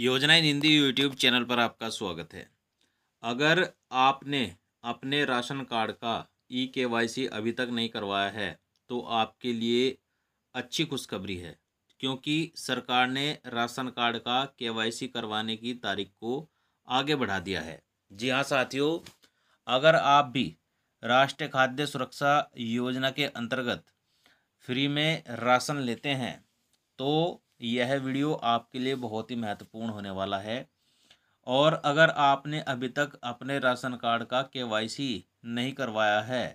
योजना इन Hindi YouTube channel पर आपका स्वागत है अगर आपने अपने राशन कार्ड का ई के वाई सी अभी तक नहीं करवाया है तो आपके लिए अच्छी खुशखबरी है क्योंकि सरकार ने राशन कार्ड का के वाई सी करवाने की तारीख को आगे बढ़ा दिया है जी हाँ साथियों अगर आप भी राष्ट्रीय खाद्य सुरक्षा योजना के अंतर्गत फ्री में राशन लेते हैं तो यह वीडियो आपके लिए बहुत ही महत्वपूर्ण होने वाला है और अगर आपने अभी तक अपने राशन कार्ड का केवाईसी नहीं करवाया है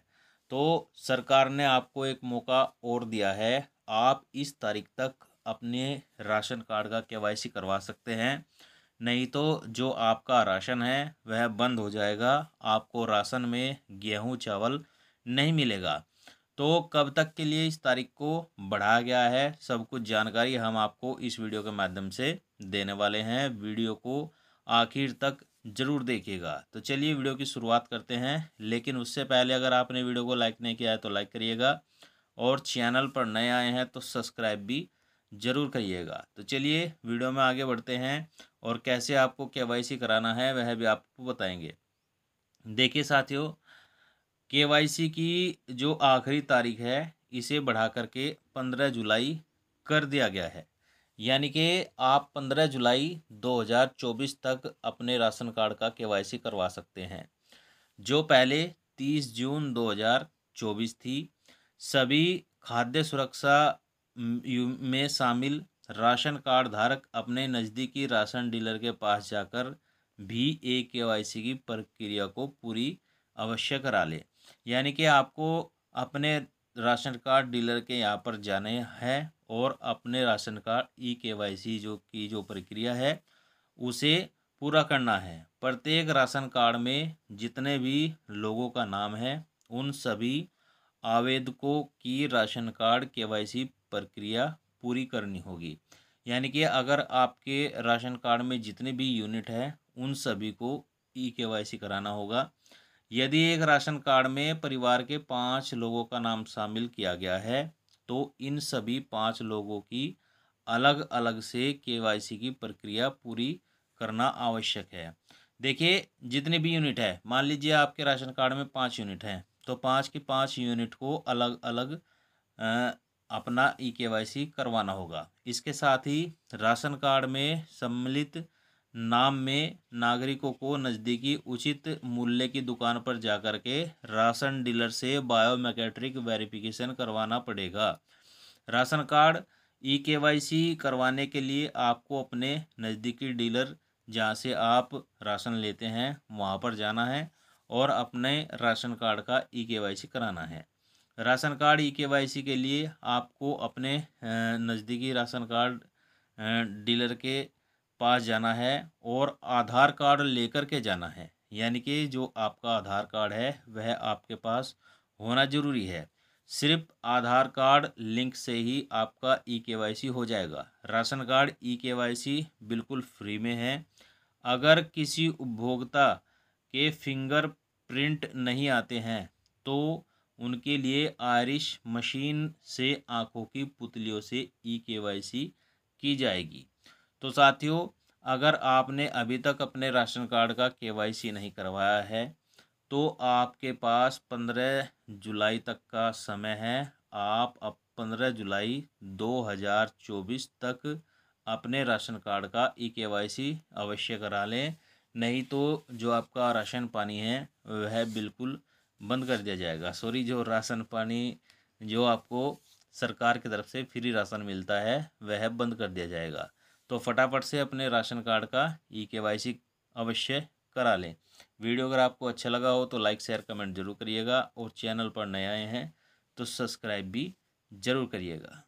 तो सरकार ने आपको एक मौका और दिया है आप इस तारीख तक अपने राशन कार्ड का केवाईसी करवा सकते हैं नहीं तो जो आपका राशन है वह बंद हो जाएगा आपको राशन में गेहूं चावल नहीं मिलेगा तो कब तक के लिए इस तारीख को बढ़ाया गया है सब कुछ जानकारी हम आपको इस वीडियो के माध्यम से देने वाले हैं वीडियो को आखिर तक ज़रूर देखिएगा तो चलिए वीडियो की शुरुआत करते हैं लेकिन उससे पहले अगर आपने वीडियो को लाइक नहीं किया है तो लाइक करिएगा और चैनल पर नए आए हैं तो सब्सक्राइब भी ज़रूर करिएगा तो चलिए वीडियो में आगे बढ़ते हैं और कैसे आपको के कराना है वह भी आपको बताएंगे देखिए साथियों केवाईसी की जो आखिरी तारीख है इसे बढ़ा करके पंद्रह जुलाई कर दिया गया है यानी कि आप पंद्रह जुलाई दो हज़ार चौबीस तक अपने राशन कार्ड का केवाईसी करवा सकते हैं जो पहले तीस जून दो हज़ार चौबीस थी सभी खाद्य सुरक्षा में शामिल राशन कार्ड धारक अपने नज़दीकी राशन डीलर के पास जाकर भी ए के वाई सी की प्रक्रिया को पूरी अवश्य करा ले यानी कि आपको अपने राशन कार्ड डीलर के यहाँ पर जाने हैं और अपने राशन कार्ड ई के वाई सी जो की जो प्रक्रिया है उसे पूरा करना है प्रत्येक राशन कार्ड में जितने भी लोगों का नाम है उन सभी आवेदकों की ration card K Y C प्रक्रिया पूरी करनी होगी यानी कि अगर आपके राशन कार्ड में जितने भी यूनिट हैं उन सभी को ई के वाई सी कराना होगा यदि एक राशन कार्ड में परिवार के पाँच लोगों का नाम शामिल किया गया है तो इन सभी पाँच लोगों की अलग अलग से केवाईसी की प्रक्रिया पूरी करना आवश्यक है देखिए जितने भी यूनिट है मान लीजिए आपके राशन कार्ड में पाँच यूनिट हैं तो पाँच के पाँच यूनिट को अलग अलग अपना ई के वाई सी करवाना होगा इसके साथ ही राशन कार्ड में सम्मिलित नाम में नागरिकों को नज़दीकी उचित मूल्य की दुकान पर जाकर के राशन डीलर से बायोमेकेट्रिक वेरिफिकेशन करवाना पड़ेगा राशन कार्ड ई के वाई सी करवाने के लिए आपको अपने नज़दीकी डीलर जहाँ से आप राशन लेते हैं वहाँ पर जाना है और अपने राशन कार्ड का ई के वाई सी कराना है राशन कार्ड ई के वाई सी के लिए आपको अपने नज़दीकी राशन कार्ड डीलर के पास जाना है और आधार कार्ड लेकर के जाना है यानी कि जो आपका आधार कार्ड है वह आपके पास होना ज़रूरी है सिर्फ आधार कार्ड लिंक से ही आपका ई के वाई सी हो जाएगा राशन कार्ड ई के वाई सी बिल्कुल फ्री में है अगर किसी उपभोक्ता के फिंगर प्रिंट नहीं आते हैं तो उनके लिए आयरिश मशीन से आंखों की पुतलियों से ई के वाई सी की जाएगी तो साथियों अगर आपने अभी तक अपने राशन कार्ड का केवाईसी नहीं करवाया है तो आपके पास पंद्रह जुलाई तक का समय है आप अब पंद्रह जुलाई दो हज़ार चौबीस तक अपने राशन कार्ड का ई के वाई सी अवश्य करा लें नहीं तो जो आपका राशन पानी है वह बिल्कुल बंद कर दिया जाएगा सॉरी जो राशन पानी जो आपको सरकार की तरफ से फ्री राशन मिलता है वह बंद कर दिया जाएगा तो फटाफट से अपने राशन कार्ड का ई के अवश्य करा लें वीडियो अगर आपको अच्छा लगा हो तो लाइक शेयर कमेंट जरूर करिएगा और चैनल पर नए आए हैं तो सब्सक्राइब भी ज़रूर करिएगा